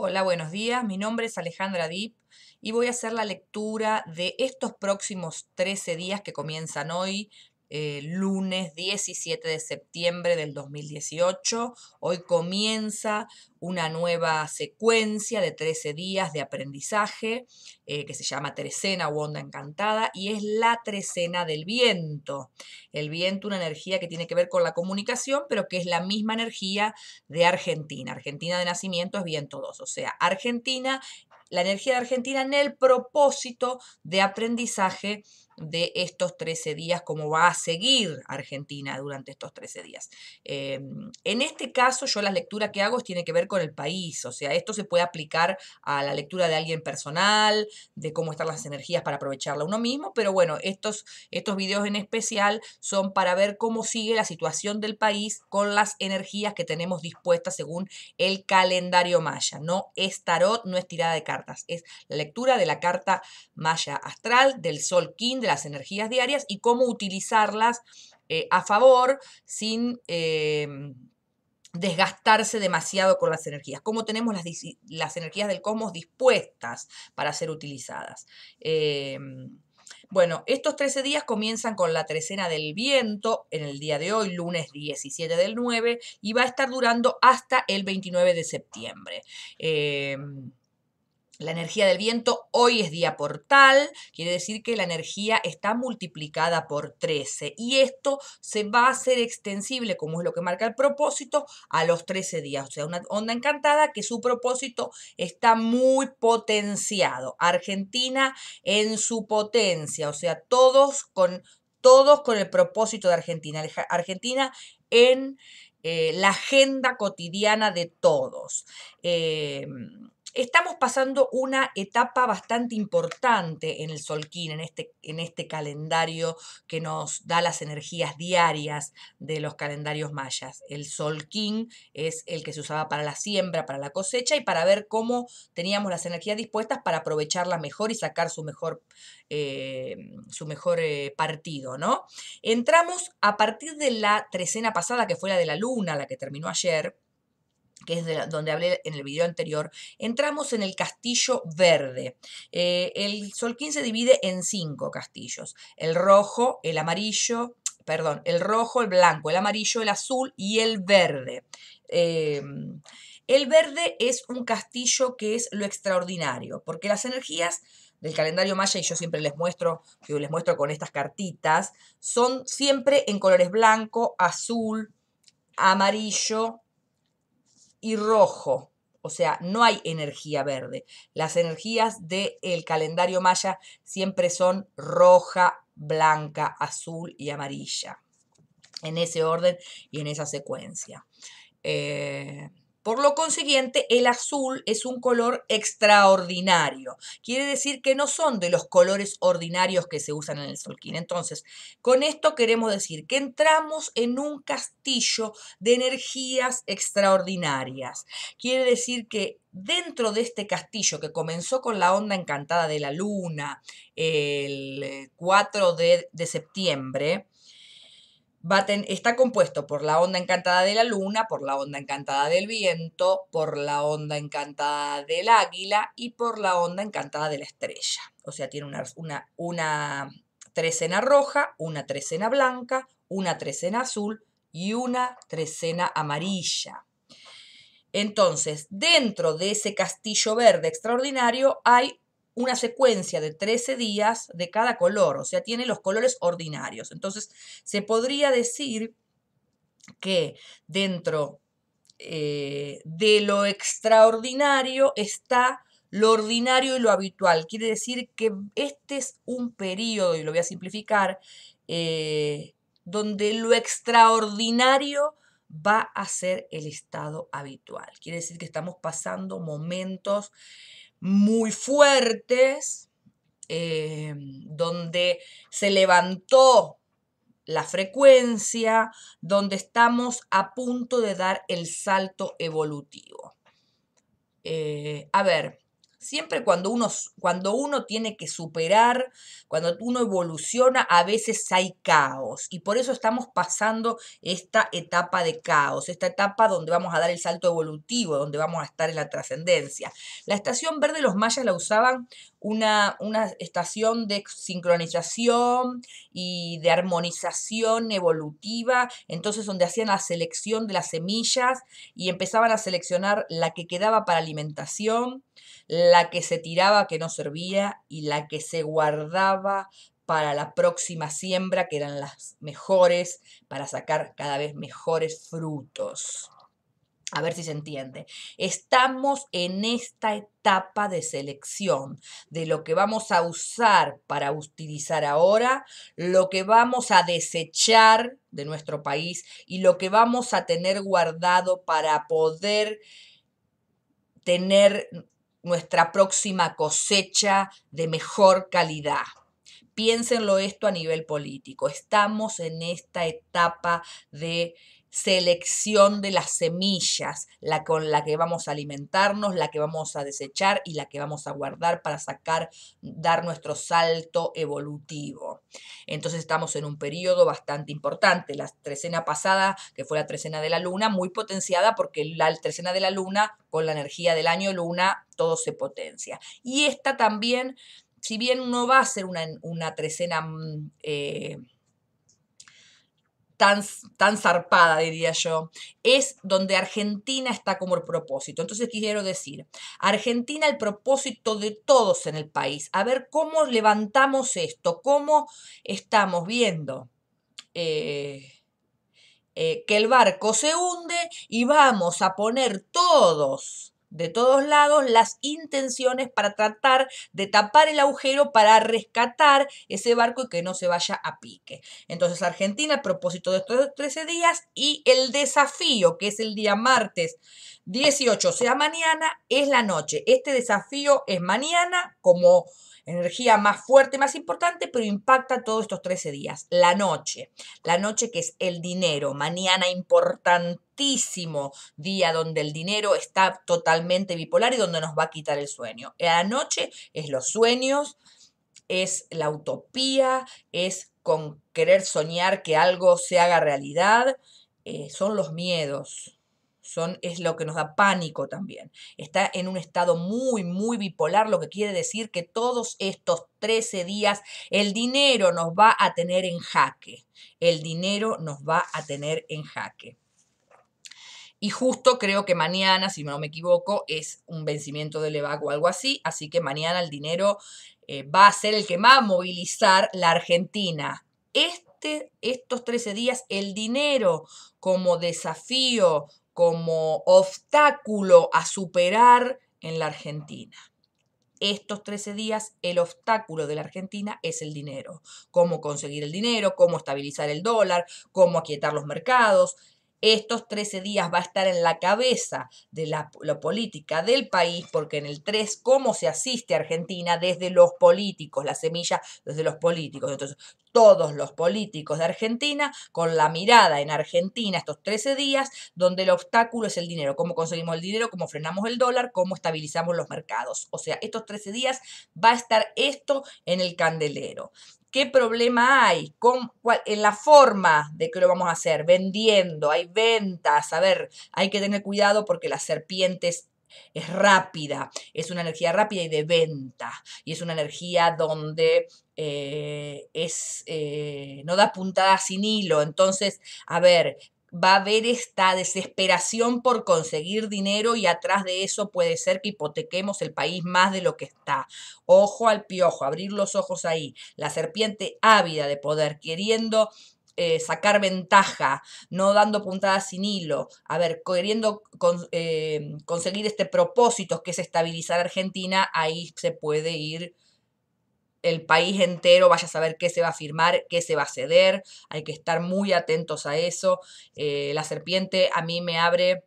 Hola, buenos días. Mi nombre es Alejandra Deep y voy a hacer la lectura de estos próximos 13 días que comienzan hoy, eh, lunes 17 de septiembre del 2018. Hoy comienza una nueva secuencia de 13 días de aprendizaje eh, que se llama Trecena o Onda Encantada y es la trecena del viento. El viento, una energía que tiene que ver con la comunicación, pero que es la misma energía de Argentina. Argentina de nacimiento es viento 2, o sea, Argentina, la energía de Argentina en el propósito de aprendizaje de estos 13 días, cómo va a seguir Argentina durante estos 13 días. Em, en este caso, yo la lectura que hago tiene que ver con el país, o sea, esto se puede aplicar a la lectura de alguien personal, de cómo están las energías para aprovecharla uno mismo, pero bueno, estos, estos videos en especial son para ver cómo sigue la situación del país con las energías que tenemos dispuestas según el calendario maya. No es tarot, no es tirada de cartas, es la lectura de la carta maya astral, del sol King, las energías diarias y cómo utilizarlas eh, a favor sin em, desgastarse demasiado con las energías, cómo tenemos las, las energías del cosmos dispuestas para ser utilizadas. Em, bueno, estos 13 días comienzan con la trecena del viento en el día de hoy, lunes 17 del 9, y va a estar durando hasta el 29 de septiembre. Em, la energía del viento hoy es día portal, quiere decir que la energía está multiplicada por 13 y esto se va a hacer extensible, como es lo que marca el propósito, a los 13 días. O sea, una onda encantada que su propósito está muy potenciado. Argentina en su potencia, o sea, todos con, todos con el propósito de Argentina. Argentina en eh, la agenda cotidiana de todos. Em, Estamos pasando una etapa bastante importante en el Solquín, en este, en este calendario que nos da las energías diarias de los calendarios mayas. El Solquín es el que se usaba para la siembra, para la cosecha y para ver cómo teníamos las energías dispuestas para aprovecharlas mejor y sacar su mejor, eh, su mejor eh, partido. ¿no? Entramos a partir de la trecena pasada, que fue la de la luna, la que terminó ayer que es de donde hablé en el video anterior, entramos en el castillo verde. Eh, el sol 15 divide en cinco castillos, el rojo, el amarillo, perdón, el rojo, el blanco, el amarillo, el azul y el verde. Eh, el verde es un castillo que es lo extraordinario, porque las energías del calendario maya, y yo siempre les muestro, yo les muestro con estas cartitas, son siempre en colores blanco, azul, amarillo y rojo. O sea, no hay energía verde. Las energías del calendario maya siempre son roja, blanca, azul y amarilla. En ese orden y en esa secuencia. Eh, por lo consiguiente, el azul es un color extraordinario. Quiere decir que no son de los colores ordinarios que se usan en el solquín. Entonces, con esto queremos decir que entramos en un castillo de energías extraordinarias. Quiere decir que dentro de este castillo que comenzó con la onda encantada de la luna el 4 eh, de, de septiembre, está compuesto por la onda encantada de la luna, por la onda encantada del viento, por la onda encantada del águila y por la onda encantada de la estrella. O sea, tiene una, una, una trecena roja, una trecena blanca, una trecena azul y una trecena amarilla. Entonces, dentro de ese castillo verde extraordinario hay una secuencia de 13 días de cada color, o sea, tiene los colores ordinarios. Entonces, se podría decir que dentro eh, de lo extraordinario está lo ordinario y lo habitual. Quiere decir que este es un periodo, y lo voy a simplificar, eh, donde lo extraordinario va a ser el estado habitual. Quiere decir que estamos pasando momentos muy fuertes, eh, donde se levantó la frecuencia, donde estamos a punto de dar el salto evolutivo. Eh, a ver, Siempre cuando uno, cuando uno tiene que superar, cuando uno evoluciona, a veces hay caos. Y por eso estamos pasando esta etapa de caos, esta etapa donde vamos a dar el salto evolutivo, donde vamos a estar en la trascendencia. La estación verde los mayas la usaban una, estación de sincronización y de armonización evolutiva, entonces donde hacían la selección de las semillas y empezaban a seleccionar la que quedaba para alimentación, la que se tiraba que no servía y la que se guardaba para la próxima siembra, que eran las mejores, para sacar cada vez mejores frutos. A ver si se entiende. Estamos en esta etapa de selección de lo que vamos a usar para utilizar ahora, lo que vamos a desechar de nuestro país y lo que vamos a tener guardado para poder tener nuestra próxima cosecha de mejor calidad. Piénsenlo esto a nivel político. Estamos en esta etapa de selección de las semillas, la con la que vamos a alimentarnos, la que vamos a desechar y la que vamos a guardar para sacar, dar nuestro salto evolutivo. Entonces estamos en un periodo bastante importante. La trecena pasada, que fue la trecena de la luna, muy potenciada porque la trecena de la luna, con la energía del año luna, todo se potencia. Y esta también, si bien no va a ser una, trecena... Mm, eh, tan, zarpada, diría yo, es donde Argentina está como el propósito. Entonces quiero decir, Argentina el propósito de todos en el país, a ver cómo levantamos esto, cómo estamos viendo. Eh, eh, que el barco se hunde y vamos a poner todos de todos lados las intenciones para tratar de tapar el agujero para rescatar ese barco y que no se vaya a pique. Entonces Argentina, a propósito de estos 13 días y el desafío, que es el día martes 18, o sea mañana, es la noche. Este desafío es mañana como energía más fuerte, más importante, pero impacta todos estos 13 días. La noche, la noche que es el dinero, mañana importante día donde el dinero está totalmente bipolar y donde nos va a quitar el sueño. La noche es los sueños, es la utopía, es con querer soñar que algo se haga realidad, eh, son los miedos. Son, es lo que nos da pánico también. Está en un estado muy, muy bipolar, lo que quiere decir que todos estos 13 días el dinero nos va a tener en jaque. El dinero nos va a tener en jaque. Y justo creo que mañana, si no me equivoco, es un vencimiento del leva o algo así. Así que mañana el dinero eh, va a ser el que va a movilizar la Argentina. Este, estos 13 días, el dinero como desafío, como obstáculo a superar en la Argentina estos 13 días el obstáculo de la Argentina es el dinero. Cómo conseguir el dinero, cómo estabilizar el dólar, cómo aquietar los mercados. Estos 13 días va a estar en la cabeza de la, política del país, porque en el 3, ¿cómo se asiste a Argentina desde los políticos? La semilla desde los políticos. Entonces, todos los políticos de Argentina con la mirada en Argentina estos 13 días, donde el obstáculo es el dinero. ¿Cómo conseguimos el dinero? ¿Cómo frenamos el dólar? ¿Cómo estabilizamos los mercados? O sea, estos 13 días va a estar esto en el candelero qué problema hay, con cuál, en la forma de que lo vamos a hacer, vendiendo, hay ventas, a ver, hay que tener cuidado porque la serpiente es rápida, es una energía rápida y de venta, y es una energía donde eh, es, eh, no da puntada sin hilo. Entonces, a ver, va a haber esta desesperación por conseguir dinero y atrás de eso puede ser que hipotequemos el país más de lo que está. Ojo al piojo, abrir los ojos ahí. La serpiente ávida de poder, queriendo eh, sacar ventaja, no dando puntadas sin hilo, a ver, queriendo con, eh, conseguir este propósito que es estabilizar Argentina, ahí se puede ir el país entero vaya a saber qué se va a firmar, qué se va a ceder, hay que estar muy atentos a eso. Eh, la serpiente a mí me abre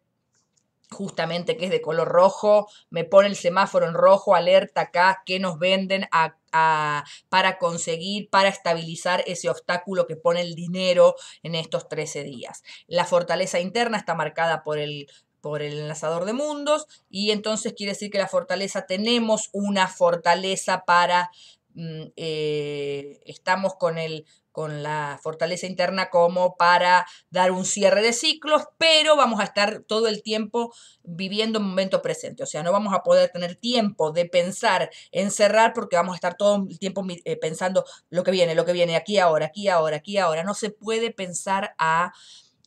justamente que es de color rojo, me pone el semáforo en rojo, alerta acá, qué nos venden para conseguir, para estabilizar ese obstáculo que pone el dinero en estos 13 días. La fortaleza interna está marcada por el por el enlazador de mundos y entonces quiere decir que la fortaleza tenemos una fortaleza para Mm, eh, estamos con, con la fortaleza interna como para dar un cierre de ciclos, pero vamos a estar todo el tiempo viviendo un momento presente. O sea, no vamos a poder tener tiempo de pensar en cerrar porque vamos a estar todo el tiempo eh, pensando lo que viene, lo que viene, aquí ahora, aquí ahora, aquí ahora. No se puede pensar a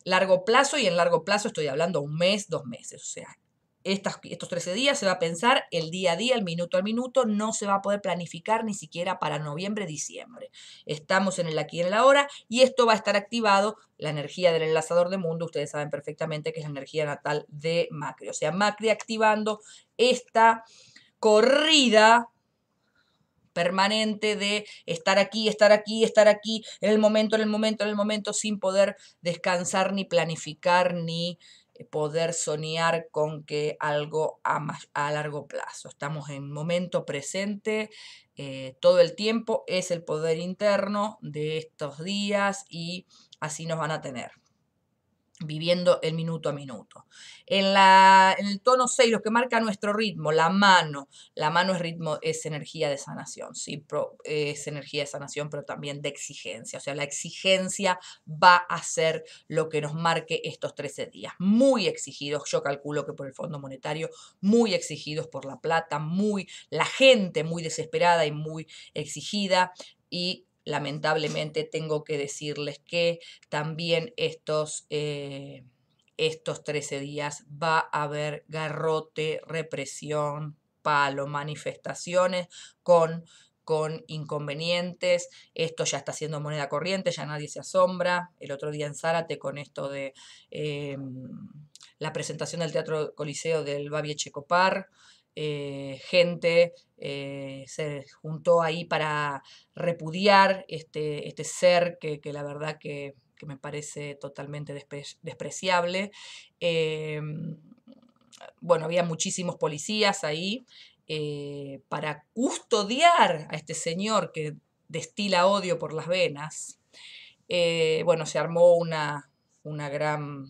largo plazo y en largo plazo estoy hablando un mes, dos meses. O sea, estos 13 días se va a pensar el día a día, el minuto al minuto, no se va a poder planificar ni siquiera para noviembre, diciembre. Estamos en el aquí y en la hora y esto va a estar activado, la energía del enlazador de mundo, ustedes saben perfectamente que es la energía natal de Macri. O sea, Macri activando esta corrida permanente de estar aquí, estar aquí, estar aquí, en el momento, en el momento, en el momento, sin poder descansar ni planificar ni poder soñar con que algo a, más, a largo plazo. Estamos en momento presente, eh, todo el tiempo es el poder interno de estos días y así nos van a tener viviendo el minuto a minuto. En, el tono 6, lo que marca nuestro ritmo, la mano, la mano es ritmo, es energía de sanación, ¿sí? es energía de sanación, pero también de exigencia, o sea, la exigencia va a ser lo que nos marque estos 13 días, muy exigidos, yo calculo que por el Fondo Monetario, muy exigidos por la plata, muy, la gente muy desesperada y muy exigida, y lamentablemente tengo que decirles que también estos, eh, estos 13 días va a haber garrote, represión, palo, manifestaciones con, con inconvenientes. Esto ya está siendo moneda corriente, ya nadie se asombra. El otro día en Zárate con esto de... Em, la presentación del Teatro Coliseo del Babi Echecopar. Eh, gente eh, se juntó ahí para repudiar este, este ser que, la verdad que, me parece totalmente despreciable. Eh, bueno, había muchísimos policías ahí para custodiar a este señor que destila odio por las venas. bueno, se armó una, una gran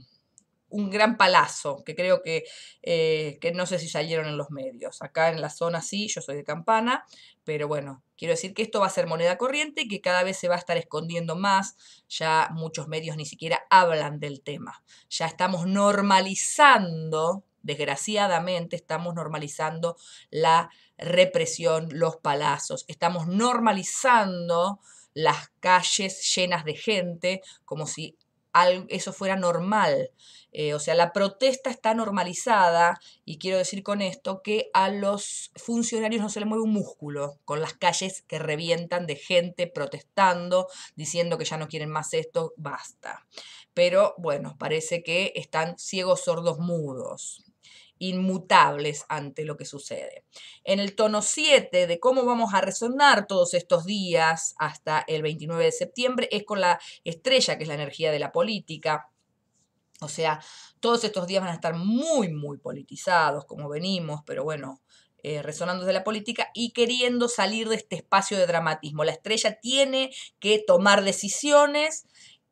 un gran palazo, que creo que, eh, que no sé si salieron en los medios. Acá en la zona sí, yo soy de Campana, pero bueno, quiero decir que esto va a ser moneda corriente y que cada vez se va a estar escondiendo más. Ya muchos medios ni siquiera hablan del tema. Ya estamos normalizando, desgraciadamente, estamos normalizando la represión, los palazos. Estamos normalizando las calles llenas de gente, como si eso fuera normal. Eh, o sea, la protesta está normalizada y quiero decir con esto que a los funcionarios no se les mueve un músculo con las calles que revientan de gente protestando, diciendo que ya no quieren más esto, basta. Pero bueno, parece que están ciegos, sordos, mudos inmutables ante lo que sucede. En el tono 7 de cómo vamos a resonar todos estos días hasta el 29 de septiembre es con la estrella, que es la energía de la política. O sea, todos estos días van a estar muy, muy politizados, como venimos, pero bueno, eh, resonando de la política y queriendo salir de este espacio de dramatismo. La estrella tiene que tomar decisiones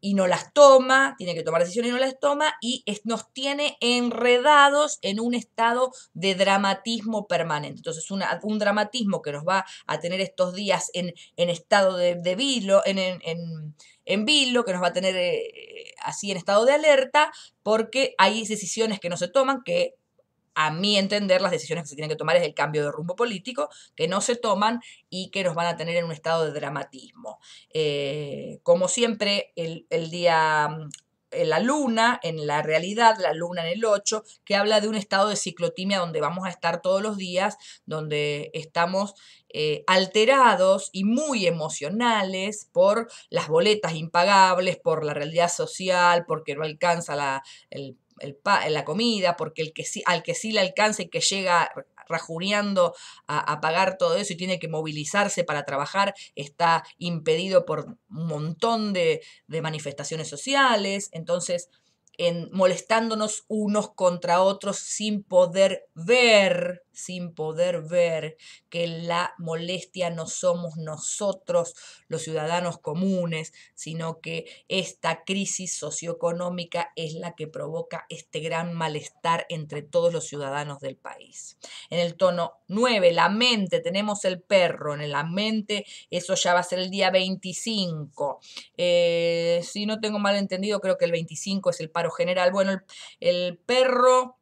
y no las toma, tiene que tomar decisiones y no las toma, y nos tiene enredados en un estado de dramatismo permanente. Entonces, una, un dramatismo que nos va a tener estos días en, estado de, de vilo, en, en, en, que nos va a tener eh, así en estado de alerta, porque hay decisiones que no se toman que a mi entender, las decisiones que se tienen que tomar es el cambio de rumbo político, que no se toman y que nos van a tener en un estado de dramatismo. Eh, como siempre, el, día mm, la luna en la realidad, la luna en el 8, que habla de un estado de ciclotimia donde vamos a estar todos los días, donde estamos eh, alterados y muy emocionales por las boletas impagables, por la realidad social, porque no alcanza la, el el la comida, porque el que al que sí le alcanza y que llega rajuneando a, pagar todo eso y tiene que movilizarse para trabajar, está impedido por un montón de, de manifestaciones sociales, entonces en, molestándonos unos contra otros sin poder ver sin poder ver que la molestia no somos nosotros los ciudadanos comunes, sino que esta crisis socioeconómica es la que provoca este gran malestar entre todos los ciudadanos del país. En el tono 9, la mente, tenemos el perro, en la mente eso ya va a ser el día 25. Eh, si no tengo mal entendido, creo que el 25 es el paro general. Bueno, el perro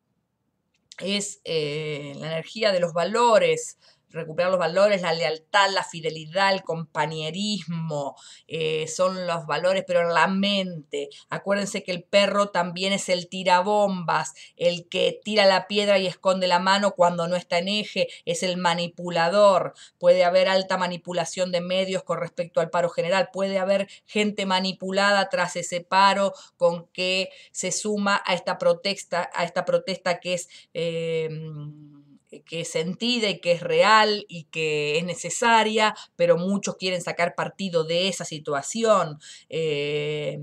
es eh, la energía de los valores, recuperar los valores, la lealtad, la fidelidad, el compañerismo, eh, son los valores, pero en la mente. Acuérdense que el perro también es el tirabombas, el que tira la piedra y esconde la mano cuando no está en eje, es el manipulador. Puede haber alta manipulación de medios con respecto al paro general, puede haber gente manipulada tras ese paro con que se suma a esta protesta, a esta protesta que es... Eh, eh, que es sentida y que es real y que es necesaria, pero muchos quieren sacar partido de esa situación. Eh,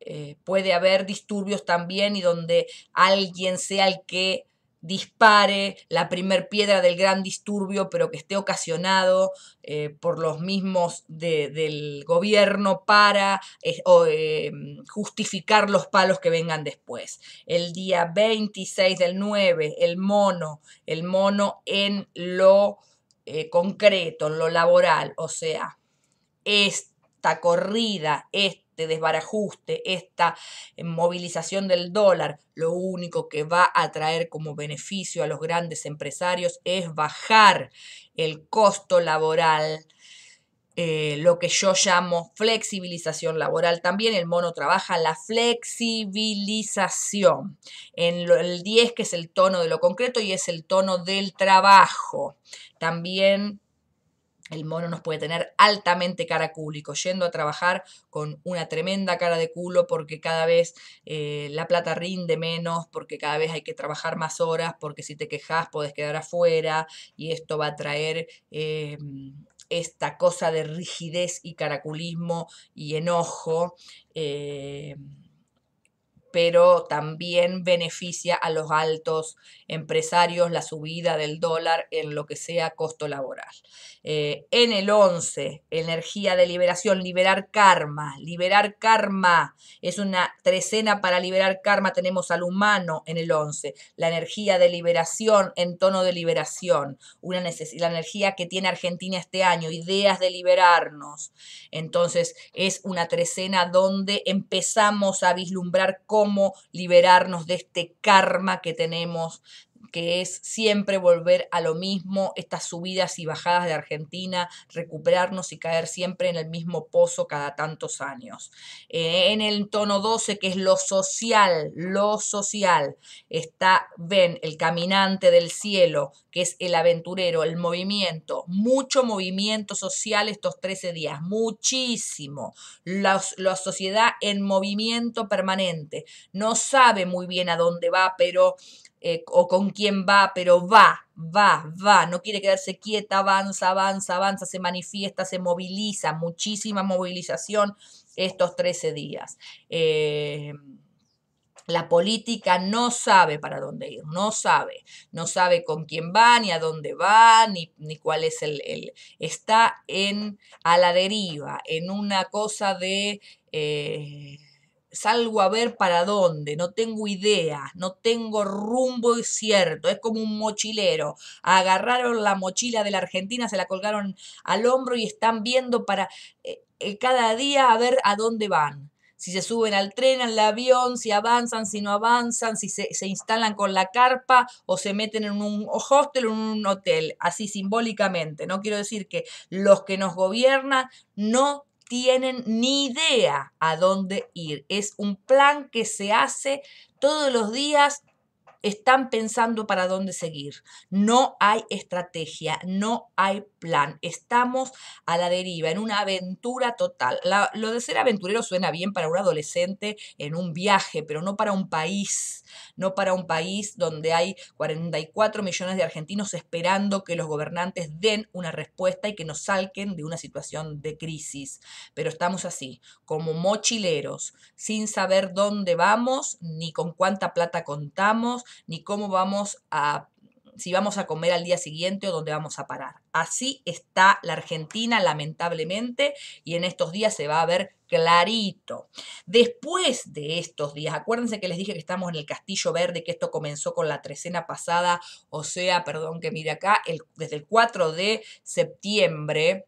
eh, puede haber disturbios también y donde alguien sea el que dispare la primer piedra del gran disturbio, pero que esté ocasionado eh, por los mismos de, del gobierno para eh, em, justificar los palos que vengan después. El día 26 del 9, el mono, el mono en lo eh, concreto, en lo laboral, o sea, esta corrida, esta este desbarajuste, esta eh, movilización del dólar, lo único que va a traer como beneficio a los grandes empresarios es bajar el costo laboral. Eh, lo que yo llamo flexibilización laboral. También el mono trabaja la flexibilización. En el 10, que es el tono de lo concreto y es el tono del trabajo. También el mono nos puede tener altamente cara yendo a trabajar con una tremenda cara de culo porque cada vez eh, la plata rinde menos, porque cada vez hay que trabajar más horas, porque si te quejas podés quedar afuera y esto va a traer... Eh, esta cosa de rigidez y caraculismo y enojo. Eh, pero también beneficia a los altos empresarios la subida del dólar en lo que sea costo laboral. Eh, en el 11, energía de liberación, liberar karma, liberar karma, es una trecena para liberar karma, tenemos al humano en el 11, la energía de liberación en tono de liberación, una la energía que tiene Argentina este año, ideas de liberarnos. Entonces es una trecena donde empezamos a vislumbrar cómo cómo liberarnos de este karma que tenemos que es siempre volver a lo mismo, estas subidas y bajadas de Argentina, recuperarnos y caer siempre en el mismo pozo cada tantos años. Eh, en el tono 12, que es lo social, lo social, está, ven, el caminante del cielo, que es el aventurero, el movimiento, mucho movimiento social estos 13 días, muchísimo. la sociedad en movimiento permanente, no sabe muy bien a dónde va, pero eh, o con quién va, pero va, va, va, no quiere quedarse quieta, avanza, avanza, avanza, se manifiesta, se moviliza, muchísima movilización estos 13 días. Eh, la política no sabe para dónde ir, no sabe, no sabe con quién va, ni a dónde va, ni, cuál es el, Está en, a la deriva, en una cosa de... Eh, salgo a ver para dónde, no tengo idea, no tengo rumbo cierto, es como un mochilero. Agarraron la mochila de la Argentina, se la colgaron al hombro y están viendo para eh, eh, cada día a ver a dónde van. Si se suben al tren, al avión, si avanzan, si no avanzan, si se, se instalan con la carpa o se meten en un hostel o en un hotel, así simbólicamente. No quiero decir que los que nos gobiernan no tienen ni idea a dónde ir. Es un plan que se hace todos los días están pensando para dónde seguir. No hay estrategia, no hay plan. Estamos a la deriva, en una aventura total. lo de ser aventurero suena bien para un adolescente en un viaje, pero no para un país, no para un país donde hay 44 millones de argentinos esperando que los gobernantes den una respuesta y que nos salquen de una situación de crisis. Pero estamos así, como mochileros, sin saber dónde vamos ni con cuánta plata contamos, ni cómo vamos a si vamos a comer al día siguiente o dónde vamos a parar. Así está la Argentina, lamentablemente, y en estos días se va a ver clarito. Después de estos días, acuérdense que les dije que estamos en el Castillo Verde, que esto comenzó con la trecena pasada, o sea, perdón que mire acá, el, desde el 4 de septiembre,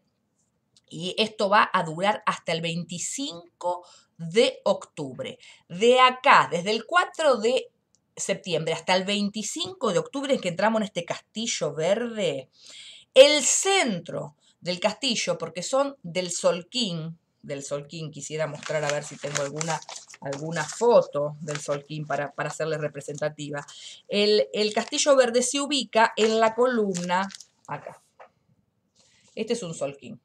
y esto va a durar hasta el 25 de octubre. De acá, desde el 4 de septiembre hasta el 25 de octubre en que entramos en este castillo verde, el centro del castillo, porque son del Solquín, del Solquín, quisiera mostrar a ver si tengo alguna, alguna foto del Solquín para, para hacerle representativa. El, castillo verde se ubica en la columna, acá. Este es un Solquín.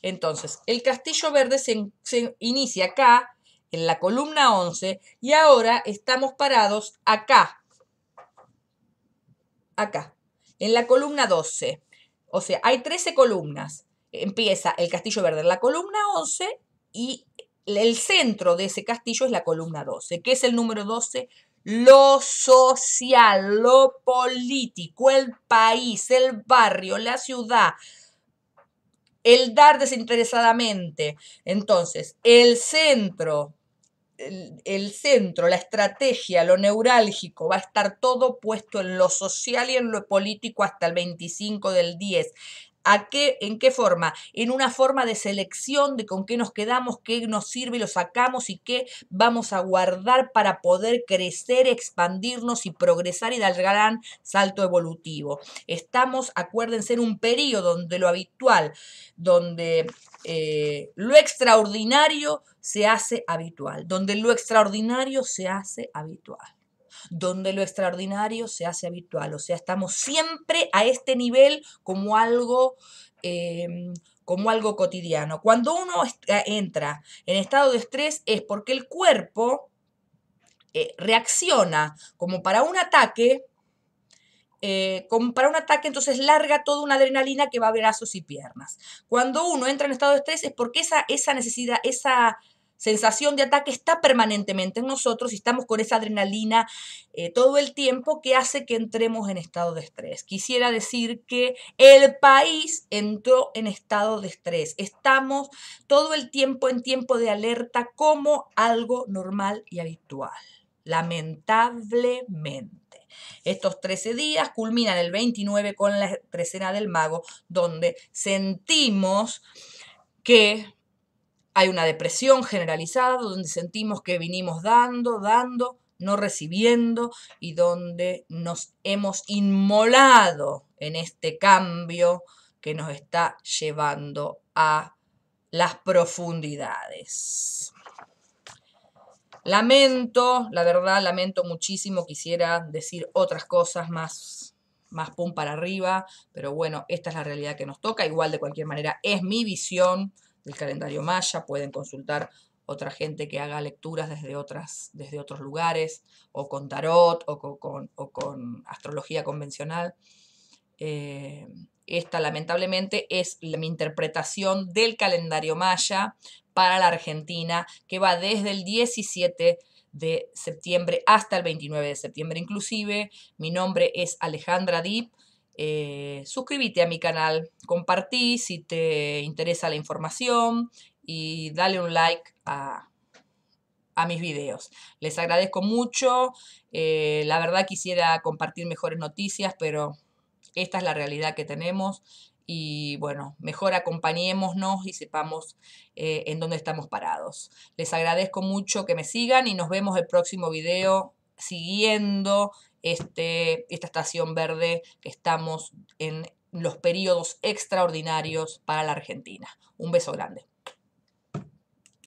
Entonces, el castillo verde se inicia acá, en la columna 11 y ahora estamos parados acá, acá, en la columna 12. O sea, hay 13 columnas. Empieza el castillo verde en la columna 11 y el centro de ese castillo es la columna 12. ¿Qué es el número 12? Lo social, lo político, el país, el barrio, la ciudad, el dar desinteresadamente. Entonces, el centro el, centro, la estrategia, lo neurálgico, va a estar todo puesto en lo social y en lo político hasta el 25 del 10. ¿A qué, ¿En qué forma? En una forma de selección de con qué nos quedamos, qué nos sirve, y lo sacamos y qué vamos a guardar para poder crecer, expandirnos y progresar y dar gran salto evolutivo. Estamos, acuérdense, en un periodo donde lo habitual, donde eh, lo extraordinario se hace habitual, donde lo extraordinario se hace habitual donde lo extraordinario se hace habitual. O sea, estamos siempre a este nivel como algo... Em, como algo cotidiano. Cuando uno eh, entra en estado de estrés es porque el cuerpo eh, reacciona como para un ataque, eh, como para un ataque entonces larga toda una adrenalina que va a brazos y piernas. Cuando uno entra en estado de estrés es porque esa, esa necesidad, esa sensación de ataque está permanentemente en nosotros y estamos con esa adrenalina eh, todo el tiempo que hace que entremos en estado de estrés. Quisiera decir que el país entró en estado de estrés. Estamos todo el tiempo en tiempo de alerta como algo normal y habitual. Lamentablemente. Estos 13 días culminan el 29 con la trecena del mago, donde sentimos que hay una depresión generalizada donde sentimos que vinimos dando, dando, no recibiendo y donde nos hemos inmolado en este cambio que nos está llevando a las profundidades. Lamento, la verdad, lamento muchísimo, quisiera decir otras cosas más, más pum para arriba, pero bueno, esta es la realidad que nos toca, igual de cualquier manera es mi visión, el calendario maya, pueden consultar otra gente que haga lecturas desde, otras, desde otros lugares, o con tarot, o con, con astrología convencional. Eh, esta lamentablemente es mi interpretación del calendario maya para la Argentina, que va desde el 17 de septiembre hasta el 29 de septiembre inclusive. Mi nombre es Alejandra Dip eh, suscríbete a mi canal, compartí si te interesa la información y dale un like a, mis videos. Les agradezco mucho, eh, la verdad quisiera compartir mejores noticias, pero esta es la realidad que tenemos y bueno, mejor acompañémonos y sepamos eh, en dónde estamos parados. Les agradezco mucho que me sigan y nos vemos el próximo video siguiendo este, esta estación verde que estamos en los periodos extraordinarios para la Argentina. Un beso grande.